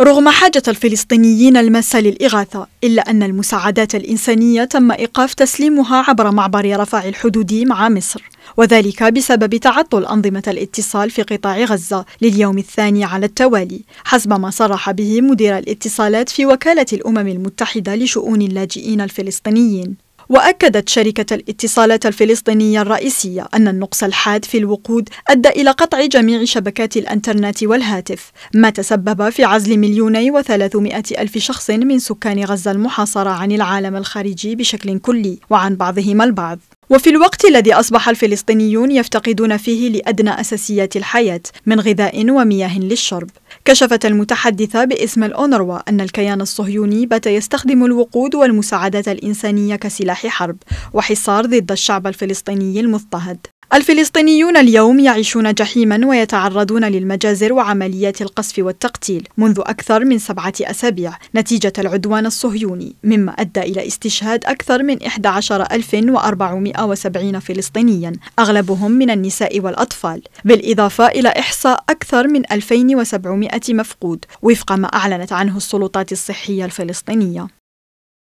رغم حاجة الفلسطينيين الماسة للإغاثة إلا أن المساعدات الإنسانية تم إيقاف تسليمها عبر معبر رفع الحدودي مع مصر وذلك بسبب تعطل أنظمة الاتصال في قطاع غزة لليوم الثاني على التوالي حسب ما صرح به مدير الاتصالات في وكالة الأمم المتحدة لشؤون اللاجئين الفلسطينيين وأكدت شركة الاتصالات الفلسطينية الرئيسية أن النقص الحاد في الوقود أدى إلى قطع جميع شبكات الأنترنت والهاتف ما تسبب في عزل مليوني وثلاثمائة ألف شخص من سكان غزة المحاصرة عن العالم الخارجي بشكل كلي وعن بعضهم البعض وفي الوقت الذي أصبح الفلسطينيون يفتقدون فيه لأدنى أساسيات الحياة من غذاء ومياه للشرب كشفت المتحدثة باسم الأونروا أن الكيان الصهيوني بات يستخدم الوقود والمساعدات الإنسانية كسلاح حرب وحصار ضد الشعب الفلسطيني المضطهد الفلسطينيون اليوم يعيشون جحيما ويتعرضون للمجازر وعمليات القصف والتقتيل منذ أكثر من سبعة أسابيع نتيجة العدوان الصهيوني مما أدى إلى استشهاد أكثر من 11470 فلسطينيا أغلبهم من النساء والأطفال بالإضافة إلى إحصاء أكثر من 2700 مفقود وفق ما أعلنت عنه السلطات الصحية الفلسطينية